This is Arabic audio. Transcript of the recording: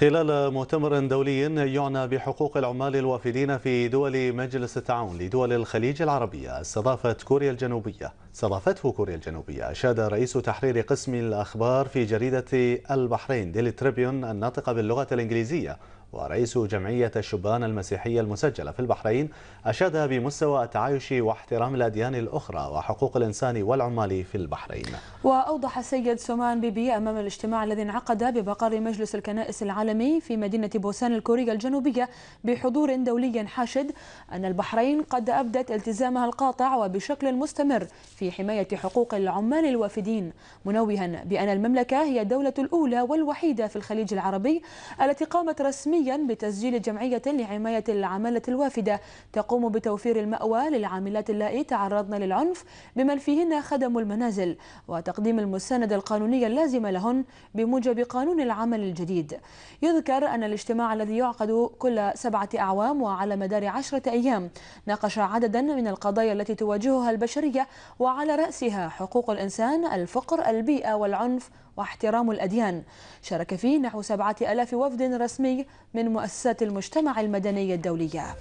خلال مؤتمر دولي يعنى بحقوق العمال الوافدين في دول مجلس التعاون لدول الخليج العربية استضافت كوريا الجنوبية استضافته كوريا الجنوبية أشاد رئيس تحرير قسم الأخبار في جريدة البحرين ديلي تريبيون الناطقة باللغة الإنجليزية ورئيس جمعية الشبان المسيحية المسجلة في البحرين أشاد بمستوى التعايش واحترام الأديان الأخرى وحقوق الإنسان والعمال في البحرين وأوضح السيد سومان بيبي أمام الاجتماع الذي انعقد بمقر مجلس الكنائس العالمي في مدينة بوسان الكورية الجنوبية بحضور دولي حاشد أن البحرين قد أبدت التزامها القاطع وبشكل مستمر في حماية حقوق العمال الوافدين منوها بأن المملكة هي الدولة الأولى والوحيدة في الخليج العربي التي قامت رسميا سنويا بتسجيل جمعية لحماية العمالة الوافدة تقوم بتوفير المأوى للعاملات اللائي تعرضن للعنف بمن فيهن خدموا المنازل وتقديم المساندة القانونية اللازمة لهن بموجب قانون العمل الجديد يذكر أن الاجتماع الذي يعقد كل سبعة أعوام وعلى مدار عشرة أيام ناقش عددا من القضايا التي تواجهها البشرية وعلى رأسها حقوق الإنسان الفقر البيئة والعنف واحترام الأديان شارك فيه نحو سبعة ألاف وفد رسمي من مؤسسات المجتمع المدني الدولية